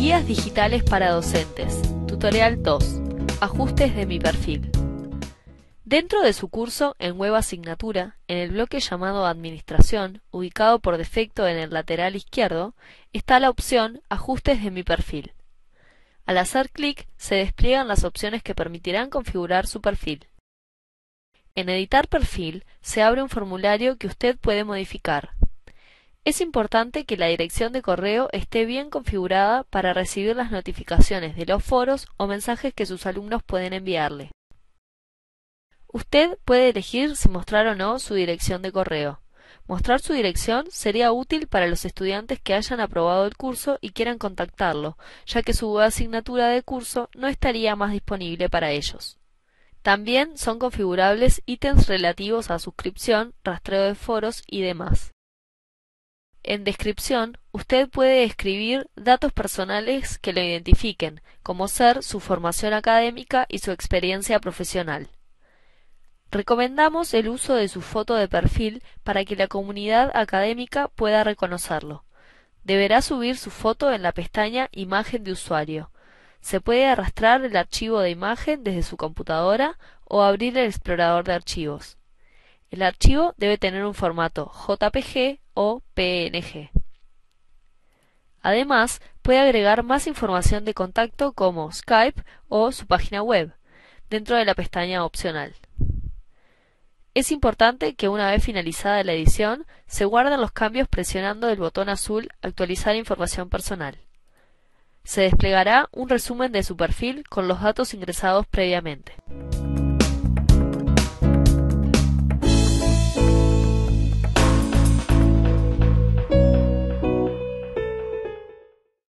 Guías digitales para docentes. Tutorial 2. Ajustes de mi perfil. Dentro de su curso, en Web Asignatura, en el bloque llamado Administración, ubicado por defecto en el lateral izquierdo, está la opción Ajustes de mi perfil. Al hacer clic, se despliegan las opciones que permitirán configurar su perfil. En Editar perfil, se abre un formulario que usted puede modificar. Es importante que la dirección de correo esté bien configurada para recibir las notificaciones de los foros o mensajes que sus alumnos pueden enviarle. Usted puede elegir si mostrar o no su dirección de correo. Mostrar su dirección sería útil para los estudiantes que hayan aprobado el curso y quieran contactarlo, ya que su asignatura de curso no estaría más disponible para ellos. También son configurables ítems relativos a suscripción, rastreo de foros y demás. En descripción, usted puede escribir datos personales que lo identifiquen, como ser su formación académica y su experiencia profesional. Recomendamos el uso de su foto de perfil para que la comunidad académica pueda reconocerlo. Deberá subir su foto en la pestaña Imagen de usuario. Se puede arrastrar el archivo de imagen desde su computadora o abrir el explorador de archivos. El archivo debe tener un formato JPG o PNG. Además, puede agregar más información de contacto como Skype o su página web dentro de la pestaña opcional. Es importante que una vez finalizada la edición se guarden los cambios presionando el botón azul Actualizar información personal. Se desplegará un resumen de su perfil con los datos ingresados previamente.